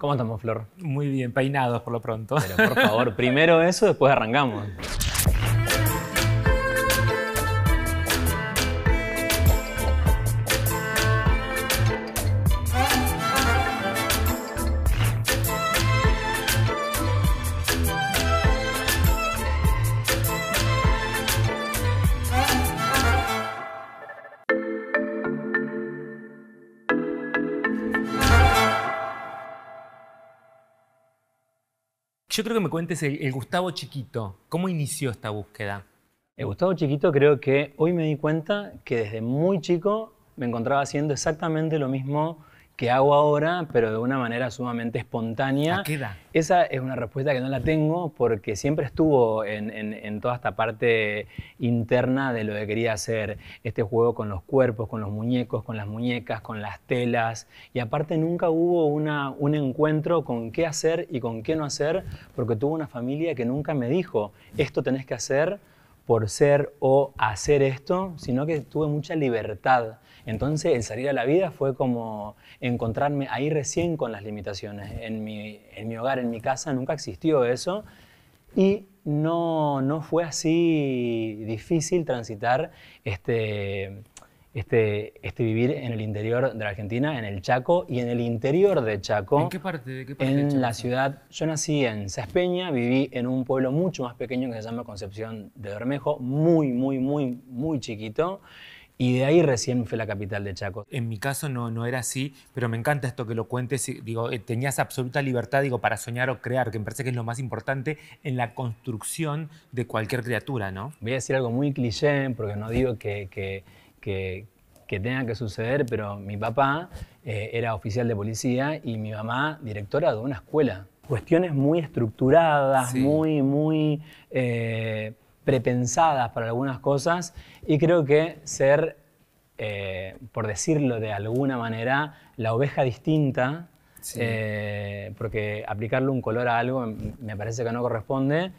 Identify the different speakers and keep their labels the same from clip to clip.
Speaker 1: ¿Cómo estamos, Flor? Muy bien, peinados por lo pronto. Pero por favor, primero eso, después arrancamos.
Speaker 2: Yo creo que me cuentes el, Gustavo Chiquito. ¿Cómo inició
Speaker 1: esta búsqueda? El Gustavo Chiquito creo que hoy me di cuenta que desde muy chico me encontraba haciendo exactamente lo mismo que hago ahora, pero de una manera sumamente espontánea. qué Esa es una respuesta que no la tengo porque siempre estuvo en, toda esta parte interna de lo que quería hacer. Este juego con los cuerpos, con los muñecos, con las muñecas, con las telas. Y aparte nunca hubo un encuentro con qué hacer y con qué no hacer porque tuve una familia que nunca me dijo, esto tenés que hacer por ser o hacer esto, sino que tuve mucha libertad. Entonces el salir a la vida fue como encontrarme ahí recién con las limitaciones. En mi, en mi hogar, en mi casa, nunca existió eso. Y no, no fue así difícil transitar este, este, este vivir en el interior de la Argentina, en el Chaco y en el interior de Chaco. ¿En qué parte? De qué parte en la ciudad. Yo nací en Saspeña, viví en un pueblo mucho más pequeño que se llama Concepción de Bermejo, muy, muy, muy, muy chiquito. Y de ahí recién fue la capital de Chaco.
Speaker 2: En mi caso no, no era así, pero me encanta esto que lo cuentes. Digo, eh, tenías absoluta libertad digo, para soñar o crear, que me parece que es lo más importante en la construcción de cualquier criatura, ¿no?
Speaker 1: Voy a decir algo muy cliché, porque no digo que que, tenga que suceder, pero mi papá eh, era oficial de policía y mi mamá directora de una escuela. Cuestiones muy estructuradas, muy, muy eh, prepensadas para algunas cosas y creo que ser, eh, por decirlo de alguna manera, la oveja distinta, eh, porque aplicarle un color a algo me parece que no corresponde,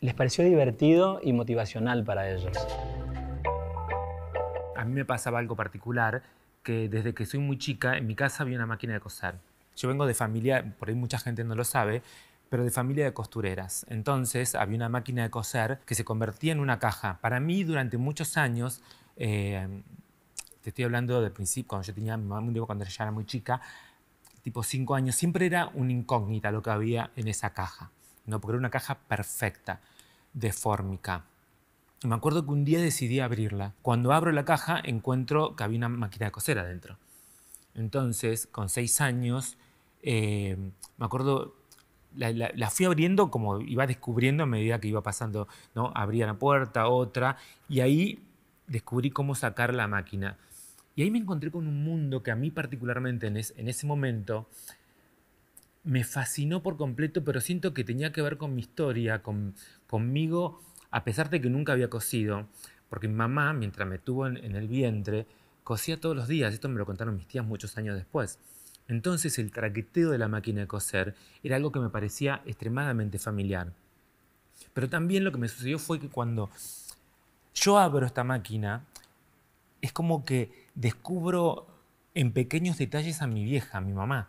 Speaker 1: les pareció divertido y motivacional para ellos a mí me pasaba algo
Speaker 2: particular, que desde que soy muy chica, en mi casa había una máquina de coser. Yo vengo de familia, por ahí mucha gente no lo sabe, pero de familia de costureras. Entonces había una máquina de coser que se convertía en una caja. Para mí, durante muchos años, eh, te estoy hablando del principio, cuando yo tenía, mi mamá cuando ella era muy chica, tipo cinco años, siempre era una incógnita lo que había en esa caja, ¿no? porque era una caja perfecta, de fórmica. Me acuerdo que un día decidí abrirla. Cuando abro la caja encuentro que había una máquina de coser adentro. Entonces, con seis años, eh, me acuerdo, la, la, la, fui abriendo como iba descubriendo a medida que iba pasando, ¿no? Abría una puerta, otra, y ahí descubrí cómo sacar la máquina. Y ahí me encontré con un mundo que a mí particularmente en, en ese momento me fascinó por completo, pero siento que tenía que ver con mi historia, con, conmigo a pesar de que nunca había cosido, porque mi mamá, mientras me tuvo en, el vientre, cosía todos los días, esto me lo contaron mis tías muchos años después. Entonces el traqueteo de la máquina de coser era algo que me parecía extremadamente familiar. Pero también lo que me sucedió fue que cuando yo abro esta máquina, es como que descubro en pequeños detalles a mi vieja, a mi mamá,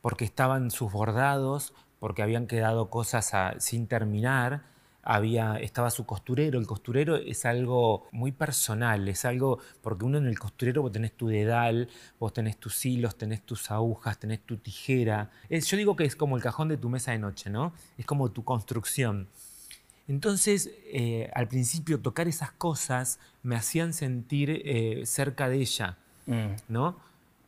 Speaker 2: porque estaban sus bordados, porque habían quedado cosas sin terminar, estaba su costurero. El costurero es algo muy personal, es algo, porque uno en el costurero vos tenés tu dedal, vos tenés tus hilos, tenés tus agujas, tenés tu tijera. yo digo que es como el cajón de tu mesa de noche, ¿no? Es como tu construcción. Entonces, eh, al principio tocar esas cosas me hacían sentir eh, cerca de ella, mm. ¿no?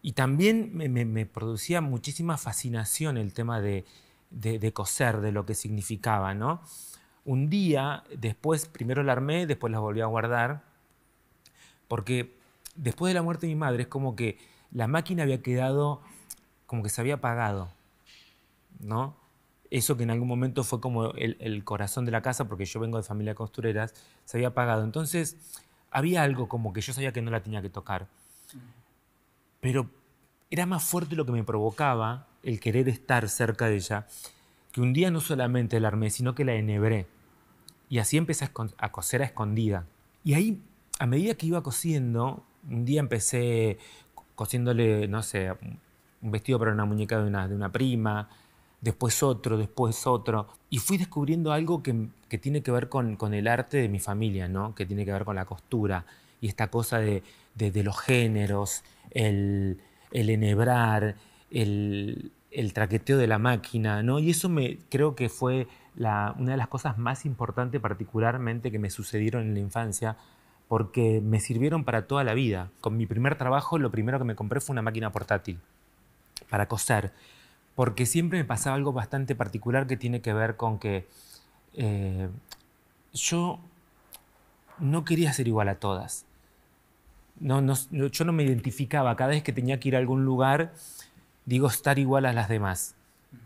Speaker 2: Y también me, producía muchísima fascinación el tema de, de coser, de lo que significaba, ¿no? un día, después, primero la armé, después la volví a guardar, porque después de la muerte de mi madre es como que la máquina había quedado, como que se había apagado, ¿no? Eso que en algún momento fue como el, el corazón de la casa, porque yo vengo de familia de costureras, se había apagado. Entonces, había algo como que yo sabía que no la tenía que tocar. Pero era más fuerte lo que me provocaba el querer estar cerca de ella que un día no solamente la armé, sino que la enhebré. Y así empecé a coser a escondida. Y ahí, a medida que iba cosiendo, un día empecé cosiéndole, no sé, un vestido para una muñeca de una, de una prima, después otro, después otro. Y fui descubriendo algo que, tiene que ver con, el arte de mi familia, ¿no? que tiene que ver con la costura y esta cosa de, de, los géneros, el, el enhebrar, el, el traqueteo de la máquina, ¿no? Y eso me creo que fue una de las cosas más importantes particularmente que me sucedieron en la infancia porque me sirvieron para toda la vida. Con mi primer trabajo lo primero que me compré fue una máquina portátil para coser, porque siempre me pasaba algo bastante particular que tiene que ver con que eh, yo no quería ser igual a todas. No, no, yo no me identificaba, cada vez que tenía que ir a algún lugar digo estar igual a las demás.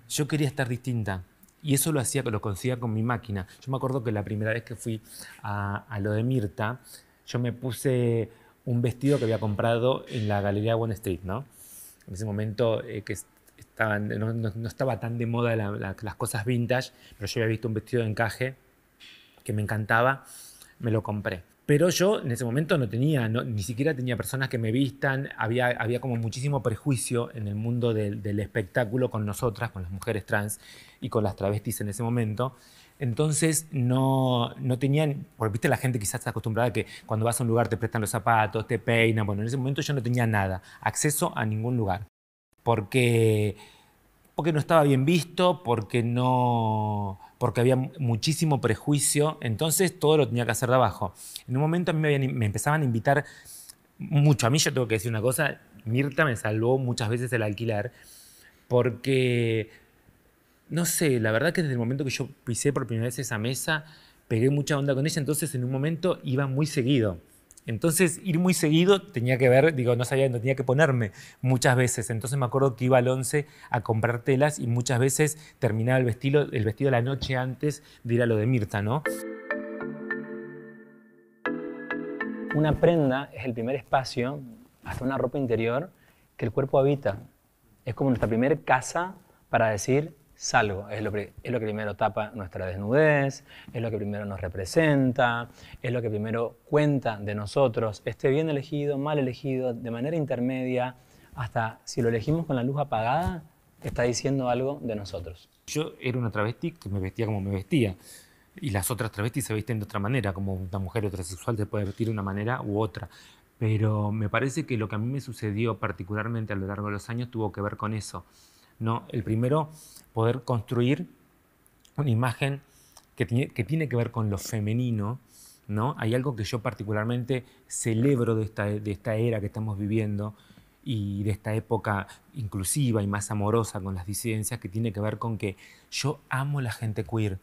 Speaker 2: Yo quería estar distinta. Y eso lo hacía, lo conseguía con mi máquina. Yo me acuerdo que la primera vez que fui a, lo de Mirta, yo me puse un vestido que había comprado en la galería One Street, ¿no? En ese momento eh, que no, estaba tan de moda las cosas vintage, pero yo había visto un vestido de encaje que me encantaba, me lo compré. Pero yo en ese momento no tenía, ni siquiera tenía personas que me vistan, había, había como muchísimo prejuicio en el mundo del, espectáculo con nosotras, con las mujeres trans y con las travestis en ese momento. Entonces no, no tenían, porque viste la gente quizás está acostumbrada a que cuando vas a un lugar te prestan los zapatos, te peinan, bueno, en ese momento yo no tenía nada, acceso a ningún lugar, porque porque no estaba bien visto, porque no porque había muchísimo prejuicio, entonces todo lo tenía que hacer de abajo. En un momento a mí me, me empezaban a invitar mucho, a mí yo tengo que decir una cosa, Mirta me salvó muchas veces el alquiler, porque, no sé, la verdad que desde el momento que yo pisé por primera vez esa mesa, pegué mucha onda con ella, entonces en un momento iba muy seguido. Entonces, ir muy seguido tenía que ver, digo, no sabía, dónde tenía que ponerme muchas veces. Entonces me acuerdo que iba al 11 a comprar telas y muchas veces terminaba el vestido, el vestido la noche antes de ir a lo de Mirta, ¿no?
Speaker 1: Una prenda es el primer espacio, hasta una ropa interior, que el cuerpo habita. Es como nuestra primera casa para decir, salgo. Es lo, que primero tapa nuestra desnudez, es lo que primero nos representa, es lo que primero cuenta de nosotros, esté bien elegido, mal elegido, de manera intermedia, hasta si lo elegimos con la luz apagada, está diciendo algo de nosotros.
Speaker 2: Yo era una travesti que me vestía como me vestía. Y las otras travestis se visten de otra manera, como una mujer heterosexual se puede vestir de una manera u otra. Pero me parece que lo que a mí me sucedió particularmente a lo largo de los años tuvo que ver con eso. ¿no? El primero, poder construir una imagen que tiene, que, ver con lo femenino, ¿no? Hay algo que yo particularmente celebro de esta, de esta era que estamos viviendo y de esta época inclusiva y más amorosa con las disidencias que tiene que ver con que yo amo la gente queer.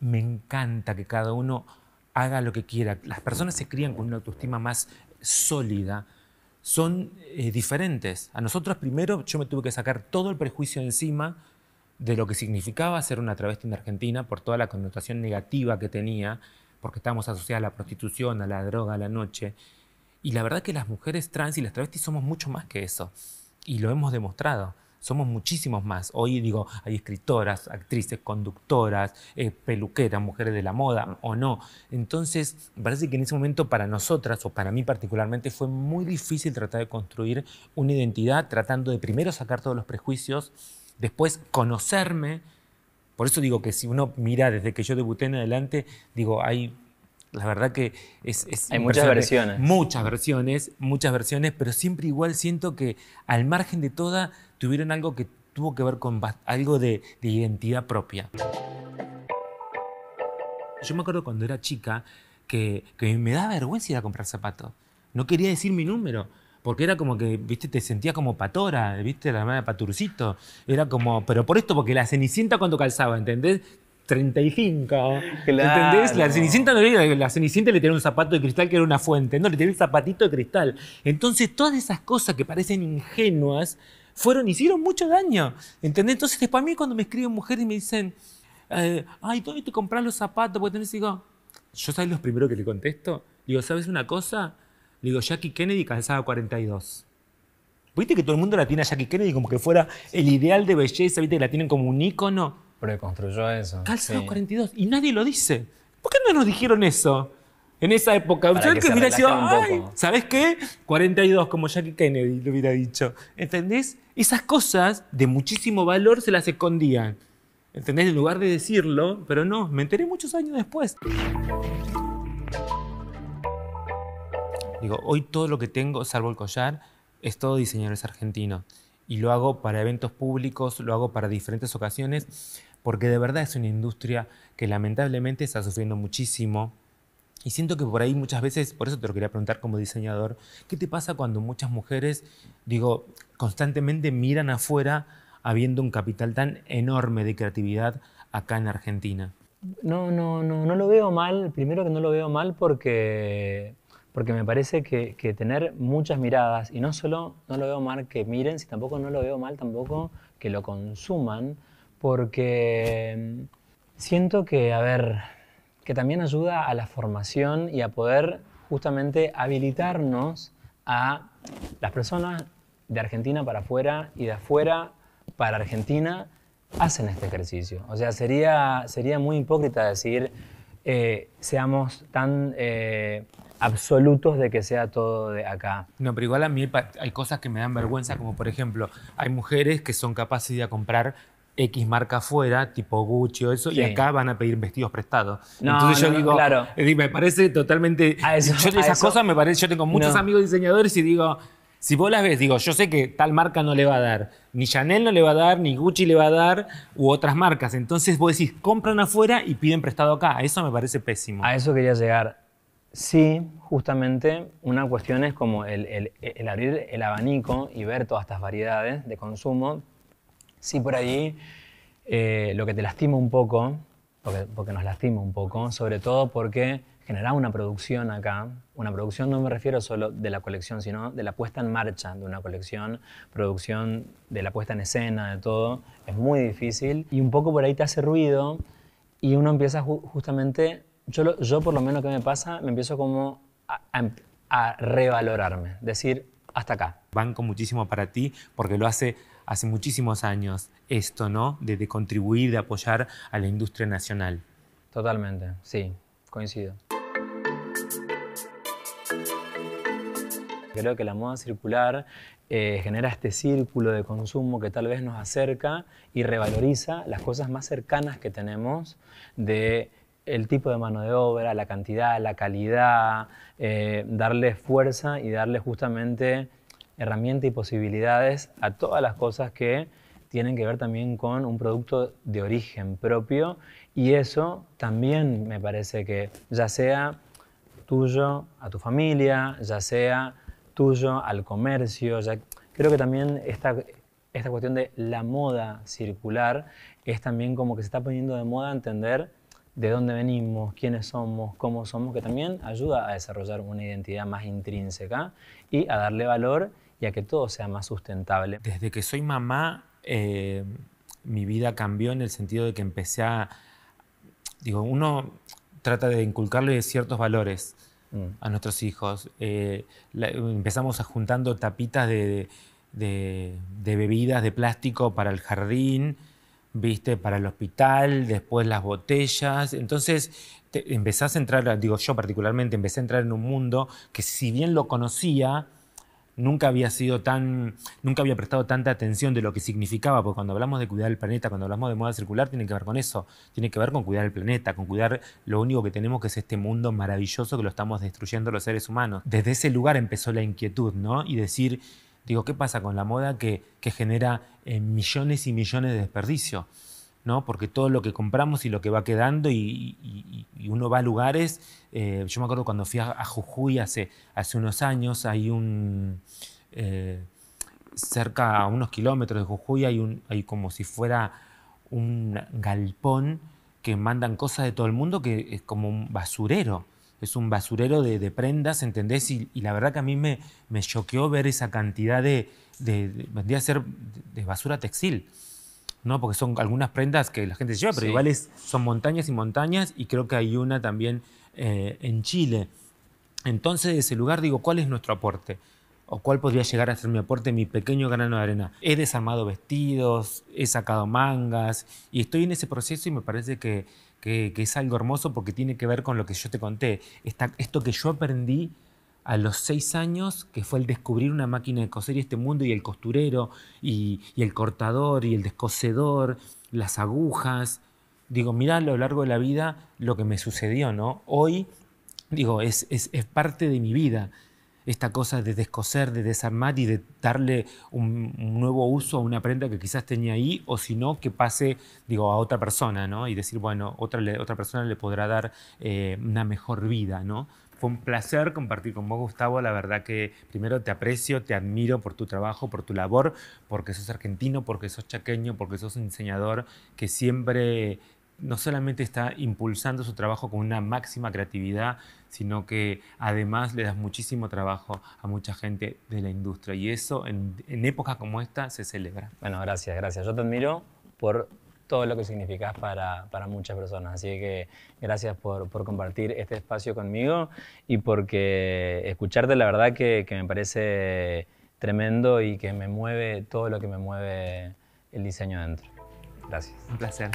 Speaker 2: Me encanta que cada uno haga lo que quiera. Las personas se crían con una autoestima más sólida, son eh, diferentes. A nosotros primero yo me tuve que sacar todo el prejuicio encima de lo que significaba ser una travesti en Argentina por toda la connotación negativa que tenía, porque estábamos asociadas a la prostitución, a la droga, a la noche. Y la verdad que las mujeres trans y las travestis somos mucho más que eso. Y lo hemos demostrado somos muchísimos más. Hoy digo, hay escritoras, actrices, conductoras, eh, peluqueras, mujeres de la moda o no. Entonces, parece que en ese momento para nosotras, o para mí particularmente, fue muy difícil tratar de construir una identidad tratando de primero sacar todos los prejuicios, después conocerme. Por eso digo que si uno mira desde que yo debuté en adelante, digo, hay la verdad que es... Hay muchas versiones. Muchas versiones, muchas versiones, pero siempre igual siento que al margen de toda tuvieron algo que tuvo que ver con algo de, identidad propia. Yo me acuerdo cuando era chica que, me daba vergüenza ir a comprar zapatos. No quería decir mi número porque era como que, viste, te sentía como patora, viste, la madre de Paturcito. Era como, pero por esto, porque la Cenicienta cuando calzaba, ¿entendés? 35. ¿Entendés? La Cenicienta no era, la Cenicienta le tenía un zapato de cristal que era una fuente, no, le tenía un zapatito de cristal. Entonces, todas esas cosas que parecen ingenuas fueron, hicieron mucho daño. ¿Entendés? Entonces, después a mí cuando me escriben mujeres y me dicen, eh, ay, ¿dónde te compras los zapatos? Pues tenés, digo, yo sabes los primeros que le contesto. Digo, ¿sabes una cosa? digo, Jackie Kennedy cansaba 42. ¿Viste que todo el mundo la tiene a Jackie Kennedy como que fuera el ideal de belleza? ¿Viste que la tienen como un ícono?
Speaker 1: construyó eso. Calzado
Speaker 2: Y nadie lo dice. ¿Por qué no nos dijeron eso? En esa época. Para Yo que creo que hubiera sido. ¿Sabes qué? 42, como Jackie Kennedy lo hubiera dicho. ¿Entendés? Esas cosas de muchísimo valor se las escondían. ¿Entendés? En lugar de decirlo, pero no, me enteré muchos años después. Digo, hoy todo lo que tengo, salvo el collar, es todo diseñadores argentinos. Y lo hago para eventos públicos, lo hago para diferentes ocasiones porque de verdad es una industria que lamentablemente está sufriendo muchísimo. Y siento que por ahí muchas veces, por eso te lo quería preguntar como diseñador, ¿qué te pasa cuando muchas mujeres, digo, constantemente miran afuera habiendo un capital tan enorme de creatividad acá en Argentina?
Speaker 1: No, no, no, no lo veo mal. Primero que no lo veo mal porque, porque me parece que, que tener muchas miradas, y no solo no lo veo mal que miren, si tampoco no lo veo mal tampoco que lo consuman, porque mm, siento que, a ver, que también ayuda a la formación y a poder justamente habilitarnos a las personas de Argentina para afuera y de afuera para Argentina hacen este ejercicio. O sea, sería, sería muy hipócrita decir eh, seamos tan eh, absolutos de que sea todo de acá. No, pero igual a
Speaker 2: mí hay cosas que me dan vergüenza, como por ejemplo, hay mujeres que son capaces de comprar X marca afuera, tipo Gucci o eso, y acá van a pedir vestidos prestados. No, yo digo, claro. me parece totalmente... A esas cosas me parece, yo tengo muchos amigos diseñadores y digo, si vos las ves, digo, yo sé que tal marca no le va a dar, ni Chanel no le va a dar, ni Gucci le va a dar, u otras marcas. Entonces vos decís, compran afuera y piden prestado acá. Eso me parece pésimo. A
Speaker 1: eso quería llegar. Sí, justamente una cuestión es como el, el abrir el abanico y ver todas estas variedades de consumo, Sí, por ahí eh, lo que te lastima un poco, porque, porque, nos lastima un poco, sobre todo porque genera una producción acá, una producción no me refiero solo de la colección, sino de la puesta en marcha de una colección, producción de la puesta en escena, de todo, es muy difícil y un poco por ahí te hace ruido y uno empieza justamente, yo, yo por lo menos que me pasa, me empiezo como a, a revalorarme, decir, hasta acá.
Speaker 2: Banco muchísimo para ti porque lo hace hace muchísimos años esto, ¿no? De, contribuir, de apoyar a la industria nacional.
Speaker 1: Totalmente, sí, coincido. Creo que la moda circular eh, genera este círculo de consumo que tal vez nos acerca y revaloriza las cosas más cercanas que tenemos de el tipo de mano de obra, la cantidad, la calidad, eh, darle fuerza y darle justamente herramienta y posibilidades a todas las cosas que tienen que ver también con un producto de origen propio y eso también me parece que ya sea tuyo a tu familia, ya sea tuyo al comercio, creo que también esta, esta cuestión de la moda circular es también como que se está poniendo de moda entender de dónde venimos, quiénes somos, cómo somos, que también ayuda a desarrollar una identidad más intrínseca y a darle valor y que todo sea más sustentable. Desde
Speaker 2: que soy mamá, eh, mi vida cambió en el sentido de que empecé a, digo, uno trata de inculcarle ciertos valores mm. a nuestros hijos. Eh, empezamos a juntando tapitas de, bebidas de plástico para el jardín, viste, para el hospital, después las botellas. Entonces empezás a entrar, digo yo particularmente, empecé a entrar en un mundo que si bien lo conocía, nunca había sido nunca había prestado tanta atención de lo que significaba, porque cuando hablamos de cuidar el planeta, cuando hablamos de moda circular, tiene que ver con eso, tiene que ver con cuidar el planeta, con cuidar lo único que tenemos que es este mundo maravilloso que lo estamos destruyendo los seres humanos. Desde ese lugar empezó la inquietud, ¿no? Y decir, digo, ¿qué pasa con la moda que, genera eh, millones y millones de desperdicios? Porque todo lo que compramos y lo que va quedando y, uno va a lugares, eh, yo me acuerdo cuando fui a, Jujuy hace, unos años, hay un... Eh, cerca a unos kilómetros de Jujuy hay, un, como si fuera un galpón que mandan cosas de todo el mundo que es como un basurero. Es un basurero de, prendas, ¿entendés? Y, la verdad que a mí me choqueó ver esa cantidad de, de, vendría a ser de basura textil. No, porque son algunas prendas que la gente se lleva, pero igual son montañas y montañas, y creo que hay una también eh, en Chile. Entonces, de ese lugar digo, ¿cuál es nuestro aporte? ¿O cuál podría llegar a ser mi aporte, mi pequeño grano de arena? He desarmado vestidos, he sacado mangas, y estoy en ese proceso y me parece que, es algo hermoso porque tiene que ver con lo que yo te conté. esto que yo aprendí a los seis años, que fue el descubrir una máquina de coser y este mundo, y el costurero, y, el cortador, y el descosedor, las agujas. Digo, mirá a lo largo de la vida lo que me sucedió, ¿no? Hoy, digo, es, es, parte de mi vida esta cosa de descoser, de desarmar y de darle un, nuevo uso a una prenda que quizás tenía ahí, o si no, que pase, digo, a otra persona, ¿no? Y decir, bueno, otra, otra persona le podrá dar eh, una mejor vida, ¿no? Fue un placer compartir con vos, Gustavo. La verdad que primero te aprecio, te admiro por tu trabajo, por tu labor, porque sos argentino, porque sos chaqueño, porque sos un enseñador que siempre no solamente está impulsando su trabajo con una máxima creatividad, sino que además le das muchísimo trabajo a mucha gente de la industria.
Speaker 1: Y eso en, en épocas como esta se celebra. Bueno, gracias, gracias. Yo te admiro por todo lo que significas para, muchas personas. Así que gracias por, compartir este espacio conmigo y porque escucharte la verdad que, que, me parece tremendo y que me mueve todo lo que me mueve el diseño dentro. Gracias. Un placer.